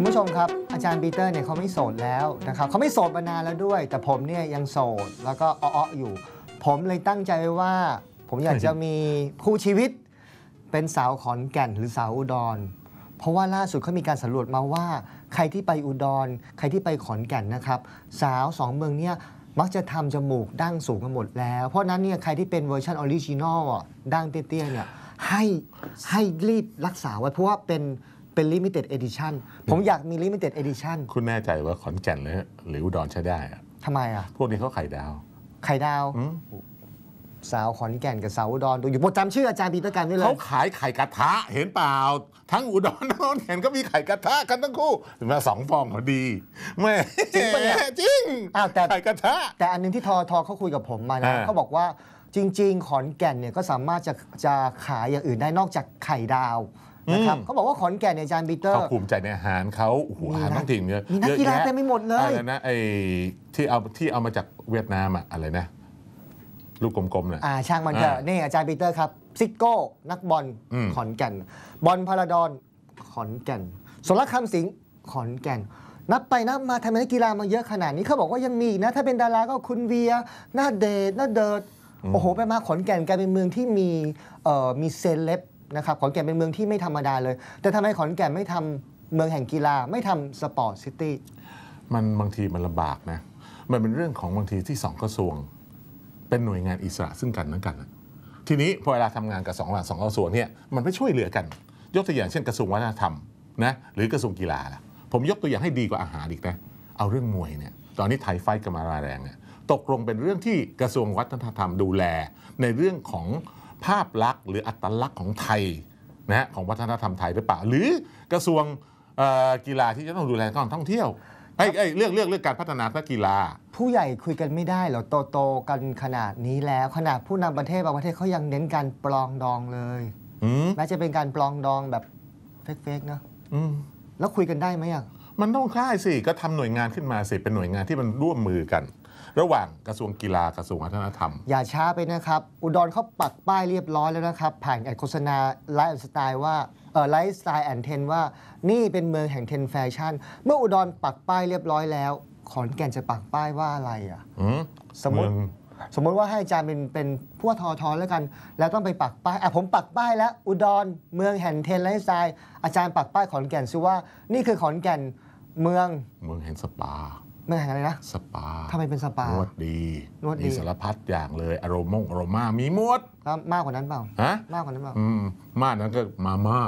คุณผู้ชมครับอาจารย์ปีเตอร์เนี่ยเขาไม่โสดแล้วนะครับเขาไม่โสดมานานแล้วด้วย แต่ผมเนี่ยยังโสดแล้วก็อ้ออยู่ ผมเลยตั้งใจไว้ว่าผมอยากจะมีคู่ชีวิตเป็นสาวขอนแก่นหรือสาวอุดร เพราะว่าล่าสุดเขามีการสำรวจมาว่า ใครที่ไปอุดร ใครที่ไปขอนแก่นนะครับสาวสองเมืองเนี่ยมักจะทำจมูกดั้งสูงกันหมดแล้ว เพราะนั้นเนี่ยใครที่เป็นเวอร์ชันออริจินอลดั้งเตี้ยๆเนี่ยให้ให้รีบรักษาไว้เพราะว่าเป็นเป็น limited edition ผมอยากมี limited edition คุณแน่ใจว่าขอนแก่นหรือหรืออุดรใช้ได้อะทำไมอ่ะ พวกนี้เขาไข่ดาว ไข่ดาว สาวขอนแก่นกับสาวอุดรดูอยู่โปรจำชื่ออาจารย์ปีเตอร์กันได้เลยเขาขายไข่กระทะเห็นเปล่า ทั้งอุดรทั้งขอนแก่นก็มีไข่กระทะกันทั้งคู่มาสองฟองพอดีแม่จริงปะเนี่ยจริงอ้าวแต่ไข่กระทะแต่อันนึงที่ทอทอเขาคุยกับผมมานะ่เขาบอกว่าจริง ๆ ขอนแก่นเนี่ยก็สามารถจะจะขายอย่างอื่นได้นอกจากไข่ดาวนะครับเขาบอกว่าขอนแก่นเนี่ยจาร์บีเตอร์เขาภูมิใจในอาหารเขาโอ้โหอาหารท้องถิ่นเนี่ยมีนักกีฬาเต็มไปหมดเลย อะไรนะ ไอ้ที่เอาที่เอามาจากเวียดนามอะอะไรนะ ลูกกลมๆน่ยอ่าช่างมันเถอะนี่อาจารย์ปีเตอร์ครับซิโก้ นักบอลขอนแก่น บอลพาราดอนขอนแก่น สรคำสิงขอนแก่น นับไปนับมาทำไมนักกีฬามาเยอะขนาดนี้เขาบอกว่ายังมีนะถ้าเป็นดาราก็คุณเวียหน้าเดชหน้าเดิดโอ้โหไปมาขอนแก่นกลายเป็นเมืองที่มีมีเซเลบนะครับขอนแก่นเป็นเมืองที่ไม่ธรรมดาเลยแต่ทำไมขอนแก่นไม่ทำเมืองแห่งกีฬาไม่ทำสปอร์ตซิตี้มันบางทีมันลำบากนะมันเป็นเรื่องของบางทีที่สองกระทรวง เป็นหน่วยงานอิสระซึ่งกันและกันนะทีนี้พอเวลาทำงานกับสองหลักสองกระทรวงเนี่ยมันไม่ช่วยเหลือกัน ยกตัวอย่างเช่นกระทรวงวัฒนธรรมนะหรือกระทรวงกีฬาล่ะผมยกตัวอย่างให้ดีกว่าอาหารอีกนะ เอาเรื่องมวยเนี่ยตอนนี้ไทยไฟกับมาราแรงเนี่ยตกลงเป็นเรื่องที่กระทรวงวัฒนธรรมดูแลในเรื่องของภาพลักษณ์หรืออัตลักษณ์ของไทยนะฮะของวัฒนธรรมไทยหรือเปล่าหรือกระทรวงกีฬาที่จะต้องดูแลการท่องเที่ยวไอ้เรื่องเรื่องเรื่องการพัฒนาทักกีฬา ผู้ใหญ่คุยกันไม่ได้หรอโตโตกันขนาดนี้แล้วขนาดผู้นำประเทศบางประเทศเขายังเน้นการปลองดองเลยแม้จะเป็นการปลองดองแบบเฟกๆนะแล้วคุยกันได้ไหมอ่ะมันต้องคล้ายสิก็ทำหน่วยงานขึ้นมาสิเป็นหน่วยงานที่มันร่วมมือกันระหว่างกระทรวงกีฬากระทรวงวัฒนธรรมอย่าช้าไปนะครับอุดรเขาปักป้ายเรียบร้อยแล้วนะครับผ่านแอดโฆษณาไลฟ์สไตล์ว่าเออไลฟ์สไตล์แอนเทนว่า นี่เป็นเมืองแห่งเทนแฟชั่น เมื่ออุดรปักป้ายเรียบร้อยแล้ว ขอนแก่นจะปักป้ายว่าอะไรอ่ะสมมติสมมติว่าให้อาจารย์เป็นเป็นผู้ทอทอแล้วกัน แล้วต้องไปปักป้ายอ่ะผมปักป้ายแล้ว อุดรเมืองแห่งเทนไลฟ์สไตล์อาจารย์ปักป้ายขอนแก่นซิว่า นี่คือขอนแก่นเมืองเมืองแห่งสปาม่แห่งอะไรนะ สปา ทำไมเป็นสปา นวดดี นวดดี มีสารพัดอย่างเลยอารมณ์งอารมามีหมดมากกว่านั้นเปล่า ฮะ มากกว่านั้นเปล่า อืมมากนั้นก็มาม่า